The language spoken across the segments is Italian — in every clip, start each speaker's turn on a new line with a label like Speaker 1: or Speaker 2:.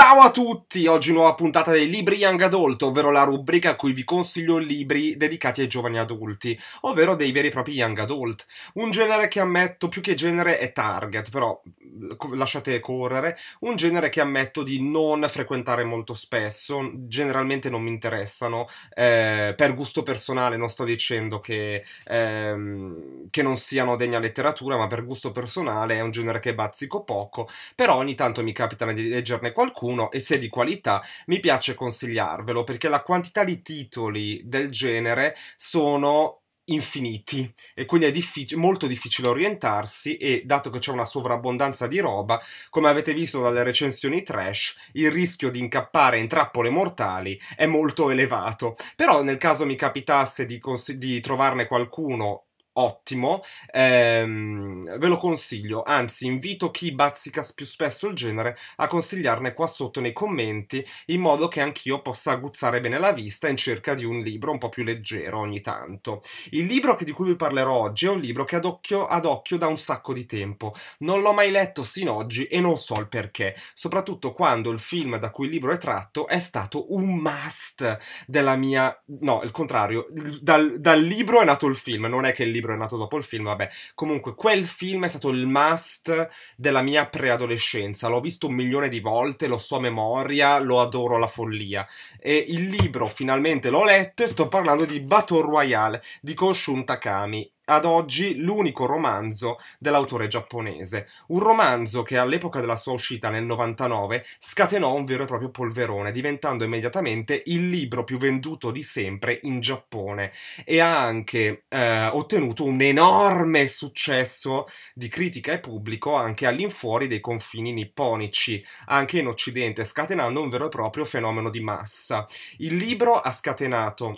Speaker 1: Ciao a tutti! Oggi nuova puntata dei libri Young Adult, ovvero la rubrica a cui vi consiglio libri dedicati ai giovani adulti, ovvero dei veri e propri Young Adult. Un genere che ammetto, più che genere è target, però lasciate correre, un genere che ammetto di non frequentare molto spesso, generalmente non mi interessano, eh, per gusto personale non sto dicendo che, ehm, che non siano degna letteratura, ma per gusto personale è un genere che bazzico poco, però ogni tanto mi capita di leggerne qualcuno qualcuno e se di qualità, mi piace consigliarvelo perché la quantità di titoli del genere sono infiniti e quindi è diffic molto difficile orientarsi e dato che c'è una sovrabbondanza di roba, come avete visto dalle recensioni trash, il rischio di incappare in trappole mortali è molto elevato. Però nel caso mi capitasse di, di trovarne qualcuno ottimo, ehm, ve lo consiglio, anzi invito chi bazzica più spesso il genere a consigliarne qua sotto nei commenti in modo che anch'io possa aguzzare bene la vista in cerca di un libro un po' più leggero ogni tanto. Il libro di cui vi parlerò oggi è un libro che ad occhio, ad occhio da un sacco di tempo, non l'ho mai letto sin oggi e non so il perché, soprattutto quando il film da cui il libro è tratto è stato un must della mia... no, il contrario, dal, dal libro è nato il film, non è che il libro libro è nato dopo il film, vabbè. Comunque, quel film è stato il must della mia preadolescenza. L'ho visto un milione di volte, lo so a memoria, lo adoro alla follia. E il libro finalmente l'ho letto e sto parlando di Battle Royale di Koshun Takami ad oggi l'unico romanzo dell'autore giapponese. Un romanzo che all'epoca della sua uscita nel 99 scatenò un vero e proprio polverone, diventando immediatamente il libro più venduto di sempre in Giappone e ha anche eh, ottenuto un enorme successo di critica e pubblico anche all'infuori dei confini nipponici, anche in Occidente, scatenando un vero e proprio fenomeno di massa. Il libro ha scatenato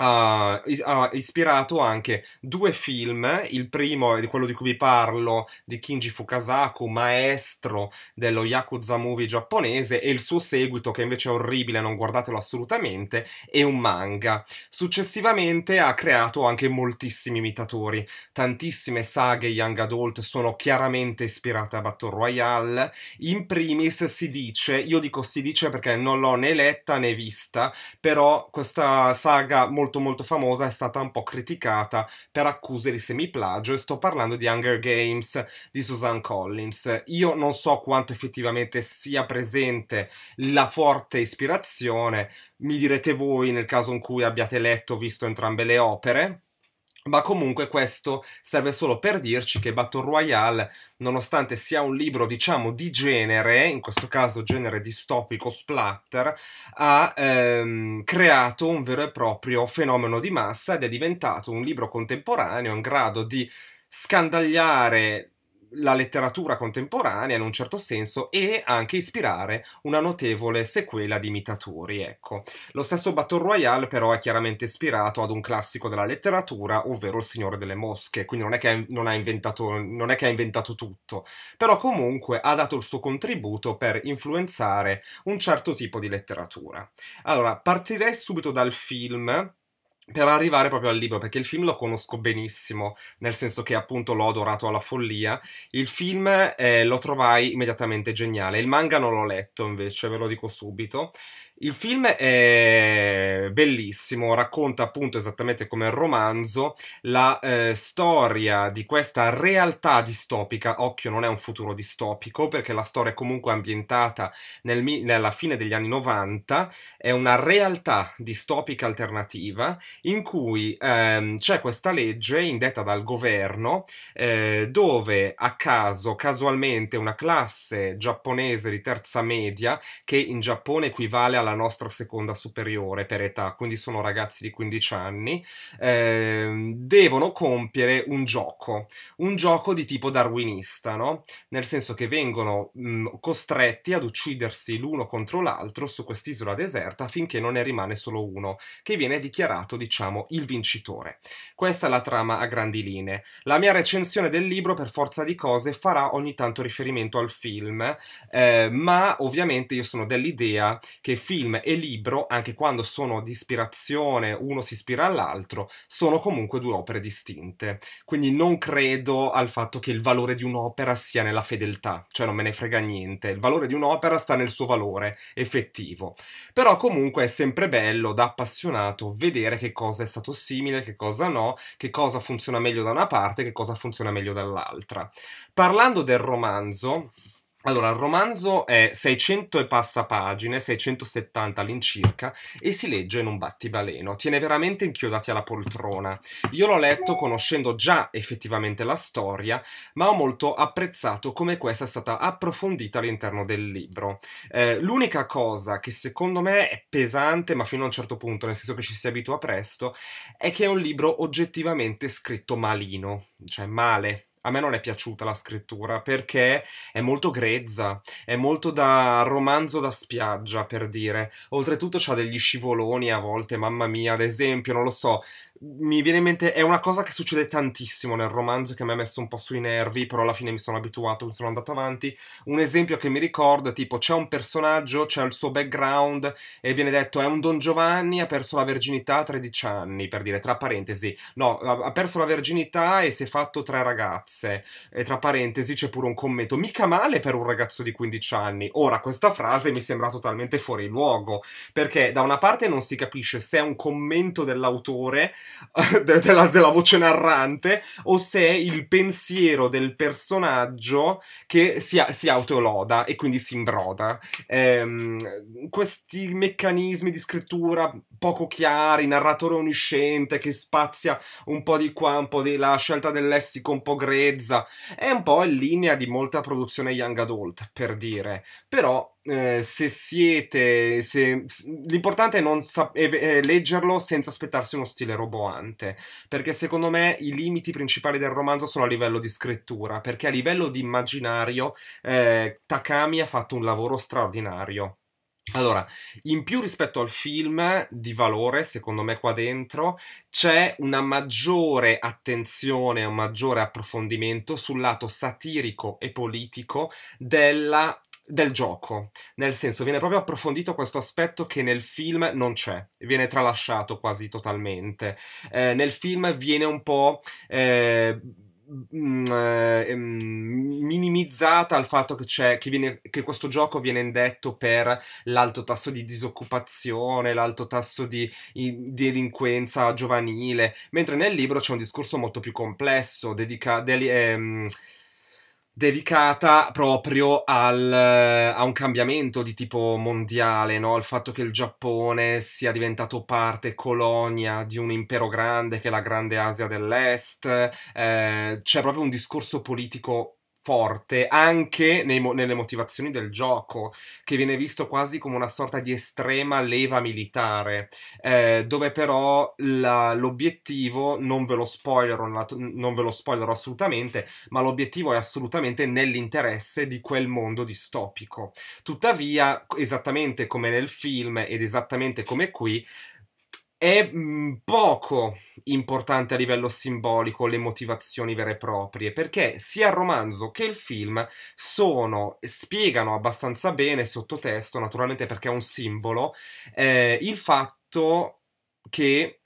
Speaker 1: ha, ispirato anche due film, il primo è quello di cui vi parlo, di Kinji Fukasaku, maestro dello Yakuza movie giapponese, e il suo seguito, che invece è orribile, non guardatelo assolutamente, è un manga. Successivamente ha creato anche moltissimi imitatori, tantissime saghe young adult sono chiaramente ispirate a Battle Royale, in primis si dice, io dico si dice perché non l'ho né letta né vista, però questa saga molto molto molto famosa è stata un po' criticata per accuse di semiplagio e sto parlando di Hunger Games di Suzanne Collins. Io non so quanto effettivamente sia presente la forte ispirazione, mi direte voi nel caso in cui abbiate letto o visto entrambe le opere, ma comunque questo serve solo per dirci che Battle Royale, nonostante sia un libro diciamo di genere, in questo caso genere distopico splatter, ha ehm, creato un vero e proprio fenomeno di massa ed è diventato un libro contemporaneo in grado di scandagliare la letteratura contemporanea in un certo senso e anche ispirare una notevole sequela di imitatori, ecco. Lo stesso Battle Royale però è chiaramente ispirato ad un classico della letteratura, ovvero Il Signore delle Mosche, quindi non è che, non ha, inventato, non è che ha inventato tutto, però comunque ha dato il suo contributo per influenzare un certo tipo di letteratura. Allora, partirei subito dal film per arrivare proprio al libro, perché il film lo conosco benissimo, nel senso che appunto l'ho adorato alla follia. Il film eh, lo trovai immediatamente geniale, il manga non l'ho letto invece, ve lo dico subito. Il film è bellissimo, racconta appunto esattamente come il romanzo la eh, storia di questa realtà distopica. Occhio, non è un futuro distopico perché la storia è comunque ambientata nel, nella fine degli anni 90, è una realtà distopica alternativa in cui ehm, c'è questa legge indetta dal governo eh, dove a caso, casualmente, una classe giapponese di terza media, che in Giappone equivale alla alla nostra seconda superiore per età, quindi sono ragazzi di 15 anni, eh, devono compiere un gioco, un gioco di tipo darwinista, no? Nel senso che vengono mh, costretti ad uccidersi l'uno contro l'altro su quest'isola deserta finché non ne rimane solo uno, che viene dichiarato, diciamo, il vincitore. Questa è la trama a grandi linee. La mia recensione del libro, per forza di cose, farà ogni tanto riferimento al film, eh, ma ovviamente io sono dell'idea che film film e libro, anche quando sono di ispirazione, uno si ispira all'altro, sono comunque due opere distinte. Quindi non credo al fatto che il valore di un'opera sia nella fedeltà, cioè non me ne frega niente. Il valore di un'opera sta nel suo valore effettivo. Però comunque è sempre bello, da appassionato, vedere che cosa è stato simile, che cosa no, che cosa funziona meglio da una parte, che cosa funziona meglio dall'altra. Parlando del romanzo, allora, il romanzo è 600 e passa pagine, 670 all'incirca, e si legge in un battibaleno. Tiene veramente inchiodati alla poltrona. Io l'ho letto conoscendo già effettivamente la storia, ma ho molto apprezzato come questa è stata approfondita all'interno del libro. Eh, l'unica cosa che secondo me è pesante, ma fino a un certo punto, nel senso che ci si abitua presto, è che è un libro oggettivamente scritto malino, cioè male, a me non è piaciuta la scrittura perché è molto grezza, è molto da romanzo da spiaggia per dire. Oltretutto c'ha degli scivoloni a volte, mamma mia, ad esempio, non lo so, mi viene in mente, è una cosa che succede tantissimo nel romanzo che mi ha messo un po' sui nervi, però alla fine mi sono abituato, sono andato avanti. Un esempio che mi ricordo, tipo, c'è un personaggio, c'è il suo background e viene detto è un Don Giovanni, ha perso la verginità a 13 anni, per dire, tra parentesi. No, ha perso la verginità e si è fatto tre ragazze. E tra parentesi c'è pure un commento, mica male per un ragazzo di 15 anni. Ora, questa frase mi sembra totalmente fuori luogo, perché da una parte non si capisce se è un commento dell'autore, della, della, voce narrante o se è il pensiero del personaggio che si, si autoloda e quindi si imbroda. Ehm, questi meccanismi di scrittura poco chiari, narratore unisciente che spazia un po' di qua, un po' di là, scelta del lessico un po' grezza, è un po' in linea di molta produzione young adult, per dire. Però eh, se siete. Se, l'importante è, non sap- è leggerlo senza aspettarsi uno stile roboante. Perché secondo me i limiti principali del romanzo sono a livello di scrittura. Perché a livello di immaginario, eh, Takami ha fatto un lavoro straordinario. Allora, in più rispetto al film di valore, secondo me qua dentro, c'è una maggiore attenzione, un maggiore approfondimento sul lato satirico e politico della del gioco, nel senso viene proprio approfondito questo aspetto che nel film non c'è, viene tralasciato quasi totalmente. Eh, nel film viene un po'... Eh, mm, eh mm, minimizzata al fatto che, c'è, che, viene, che questo gioco viene indetto per l'alto tasso di disoccupazione, l'alto tasso di, di delinquenza giovanile, mentre nel libro c'è un discorso molto più complesso, dedica, del, ehm, dedicata proprio al, a un cambiamento di tipo mondiale, no? al fatto che il Giappone sia diventato parte, colonia di un impero grande che è la Grande Asia dell'Est. Eh, c'è proprio un discorso politico forte anche nei, nelle motivazioni del gioco, che viene visto quasi come una sorta di estrema leva militare, eh, dove però la, l'obiettivo, non ve, lo spoilerò, non ve lo spoilerò assolutamente, ma l'obiettivo è assolutamente nell'interesse di quel mondo distopico. Tuttavia, esattamente come nel film ed esattamente come qui, è mm, poco importante a livello simbolico le motivazioni vere e proprie, perché sia il romanzo che il film sono, spiegano abbastanza bene sottotesto, naturalmente perché è un simbolo, eh, il fatto che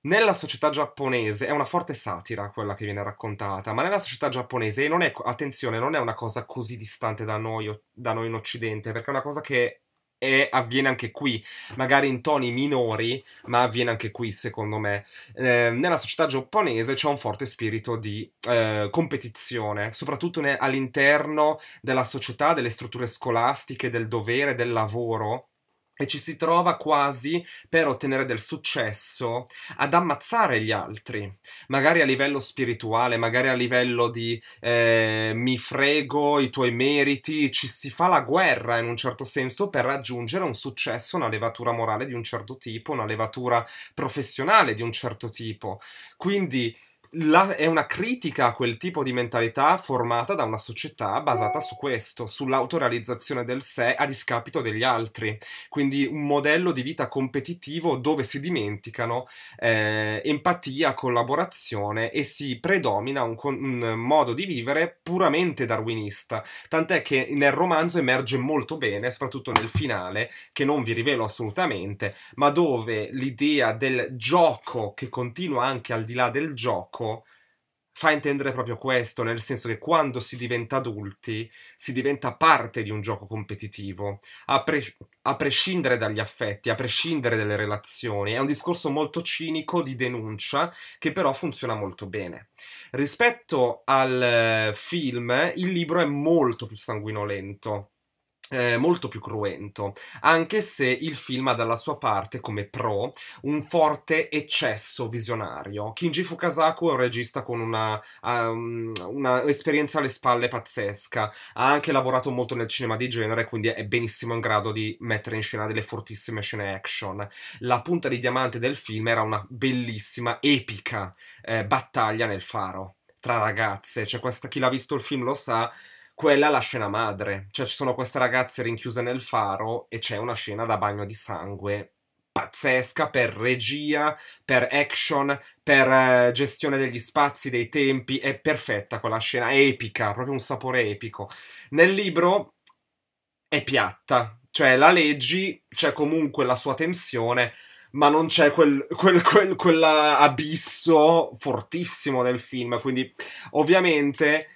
Speaker 1: nella società giapponese è una forte satira quella che viene raccontata, ma nella società giapponese, non è, attenzione, non è una cosa così distante da noi, da noi in Occidente, perché è una cosa che e avviene anche qui, magari in toni minori, ma avviene anche qui, secondo me. Eh, nella società giapponese c'è un forte spirito di eh, competizione, soprattutto ne- all'interno della società, delle strutture scolastiche, del dovere, del lavoro e ci si trova quasi per ottenere del successo ad ammazzare gli altri, magari a livello spirituale, magari a livello di eh, mi frego i tuoi meriti, ci si fa la guerra in un certo senso per raggiungere un successo, una levatura morale di un certo tipo, una levatura professionale di un certo tipo. Quindi la, è una critica a quel tipo di mentalità formata da una società basata su questo, sull'autorealizzazione del sé a discapito degli altri. Quindi un modello di vita competitivo dove si dimenticano eh, empatia, collaborazione e si predomina un, un modo di vivere puramente darwinista. Tant'è che nel romanzo emerge molto bene, soprattutto nel finale, che non vi rivelo assolutamente, ma dove l'idea del gioco che continua anche al di là del gioco gioco fa intendere proprio questo, nel senso che quando si diventa adulti si diventa parte di un gioco competitivo, a, pre- a, prescindere dagli affetti, a prescindere dalle relazioni. È un discorso molto cinico di denuncia che però funziona molto bene. Rispetto al eh, film, il libro è molto più sanguinolento eh, molto più cruento, anche se il film ha dalla sua parte, come pro, un forte eccesso visionario. Kinji Fukasaku è un regista con una, um, una esperienza alle spalle pazzesca, ha anche lavorato molto nel cinema di genere, quindi è benissimo in grado di mettere in scena delle fortissime scene action. La punta di diamante del film era una bellissima, epica eh, battaglia nel faro tra ragazze, cioè questa chi l'ha visto il film lo sa quella è la scena madre, cioè ci sono queste ragazze rinchiuse nel faro e c'è una scena da bagno di sangue pazzesca per regia, per action, per eh, gestione degli spazi, dei tempi, è perfetta quella scena, è epica, proprio un sapore epico. Nel libro è piatta, cioè la leggi, c'è comunque la sua tensione, ma non c'è quel, quel, quel quell'abisso fortissimo del film, quindi ovviamente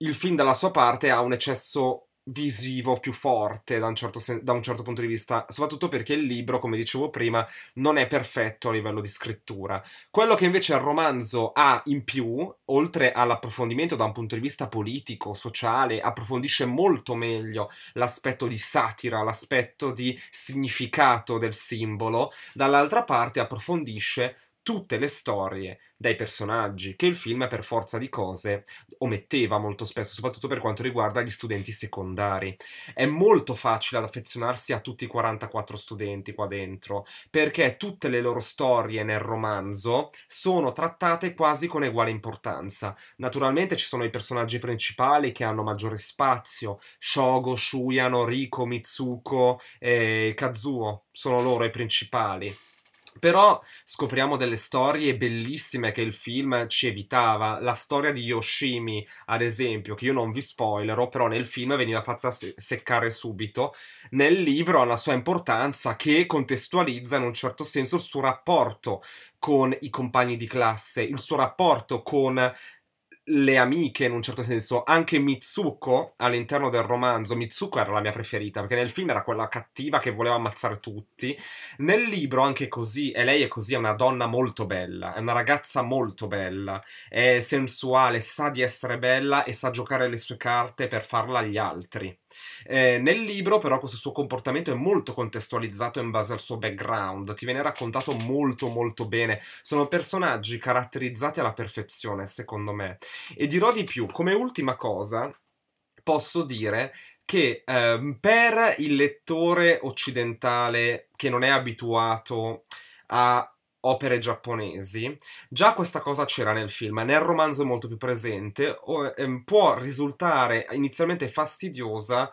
Speaker 1: il film dalla sua parte ha un eccesso visivo più forte da un, certo sen- da un, certo punto di vista, soprattutto perché il libro, come dicevo prima, non è perfetto a livello di scrittura. Quello che invece il romanzo ha in più, oltre all'approfondimento da un punto di vista politico, sociale, approfondisce molto meglio l'aspetto di satira, l'aspetto di significato del simbolo, dall'altra parte approfondisce tutte le storie dai personaggi che il film per forza di cose ometteva molto spesso, soprattutto per quanto riguarda gli studenti secondari. È molto facile ad affezionarsi a tutti i 44 studenti qua dentro, perché tutte le loro storie nel romanzo sono trattate quasi con uguale importanza. Naturalmente ci sono i personaggi principali che hanno maggiore spazio, Shogo, Shuyano, Riko, Mitsuko e Kazuo, sono loro i principali però scopriamo delle storie bellissime che il film ci evitava. La storia di Yoshimi, ad esempio, che io non vi spoilerò, però nel film veniva fatta se- seccare subito. Nel libro ha una sua importanza che contestualizza in un certo senso il suo rapporto con i compagni di classe, il suo rapporto con le amiche in un certo senso, anche Mitsuko all'interno del romanzo, Mitsuko era la mia preferita perché nel film era quella cattiva che voleva ammazzare tutti, nel libro anche così, e lei è così, è una donna molto bella, è una ragazza molto bella, è sensuale, sa di essere bella e sa giocare le sue carte per farla agli altri. Eh, nel libro però questo suo comportamento è molto contestualizzato in base al suo background, che viene raccontato molto molto bene. Sono personaggi caratterizzati alla perfezione, secondo me. E dirò di più, come ultima cosa, posso dire che ehm, per il lettore occidentale che non è abituato a opere giapponesi, già questa cosa c'era nel film, nel romanzo è molto più presente, ehm, può risultare inizialmente fastidiosa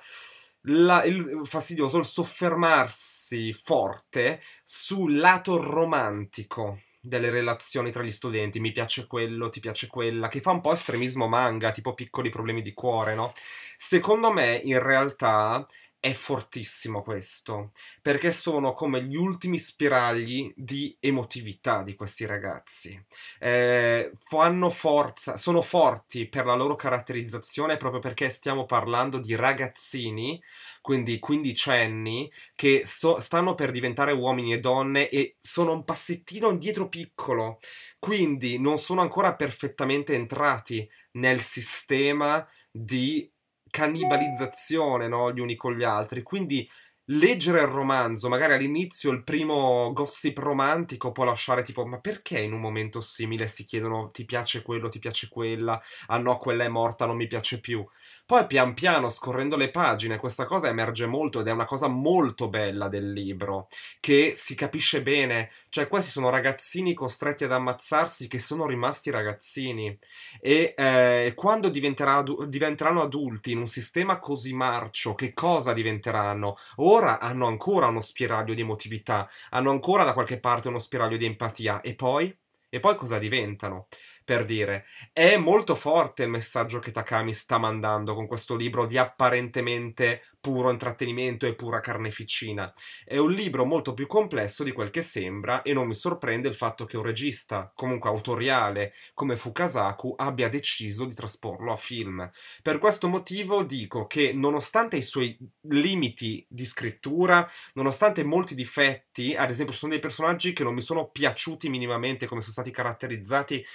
Speaker 1: la, il, fastidioso il soffermarsi forte sul lato romantico delle relazioni tra gli studenti, mi piace quello, ti piace quella, che fa un po' estremismo manga, tipo piccoli problemi di cuore, no? Secondo me, in realtà, è fortissimo questo, perché sono come gli ultimi spiragli di emotività di questi ragazzi. Eh, fanno forza, sono forti per la loro caratterizzazione proprio perché stiamo parlando di ragazzini, quindi quindicenni, che so, stanno per diventare uomini e donne e sono un passettino indietro piccolo, quindi non sono ancora perfettamente entrati nel sistema di cannibalizzazione no? gli uni con gli altri. Quindi leggere il romanzo, magari all'inizio il primo gossip romantico può lasciare tipo ma perché in un momento simile si chiedono ti piace quello, ti piace quella, ah no quella è morta, non mi piace più. Poi pian piano scorrendo le pagine questa cosa emerge molto ed è una cosa molto bella del libro, che si capisce bene, cioè questi sono ragazzini costretti ad ammazzarsi che sono rimasti ragazzini e eh, quando diventerà, diventeranno adulti in un sistema così marcio che cosa diventeranno? O ora hanno ancora uno spiraglio di emotività, hanno ancora da qualche parte uno spiraglio di empatia. E poi? E poi cosa diventano? per dire. È molto forte il messaggio che Takami sta mandando con questo libro di apparentemente puro intrattenimento e pura carneficina. È un libro molto più complesso di quel che sembra e non mi sorprende il fatto che un regista, comunque autoriale, come Fukasaku abbia deciso di trasporlo a film. Per questo motivo dico che nonostante i suoi limiti di scrittura, nonostante molti difetti, ad esempio ci sono dei personaggi che non mi sono piaciuti minimamente come sono stati caratterizzati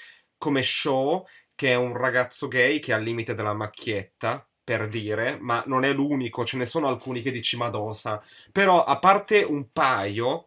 Speaker 1: come Shaw, che è un ragazzo gay che è al limite della macchietta, per dire, ma non è l'unico, ce ne sono alcuni che dici Madosa. Però, a parte un paio,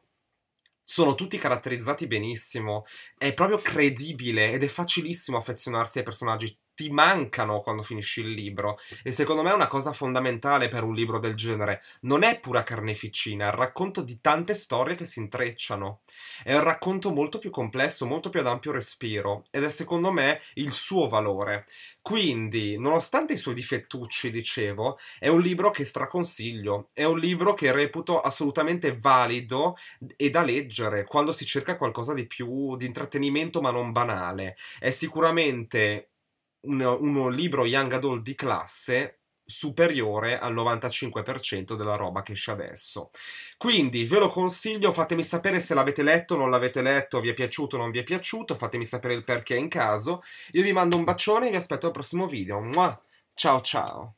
Speaker 1: sono tutti caratterizzati benissimo. È proprio credibile ed è facilissimo affezionarsi ai personaggi ti mancano quando finisci il libro e secondo me è una cosa fondamentale per un libro del genere. Non è pura carneficina, è il racconto di tante storie che si intrecciano. È un racconto molto più complesso, molto più ad ampio respiro ed è secondo me il suo valore. Quindi, nonostante i suoi difettucci, dicevo, è un libro che straconsiglio, è un libro che reputo assolutamente valido e da leggere quando si cerca qualcosa di più di intrattenimento ma non banale. È sicuramente un, uno libro young adult di classe superiore al 95% della roba che esce adesso. Quindi ve lo consiglio, fatemi sapere se l'avete letto, non l'avete letto, vi è piaciuto o non vi è piaciuto, fatemi sapere il perché in caso. Io vi mando un bacione e vi aspetto al prossimo video. Mua! Ciao ciao!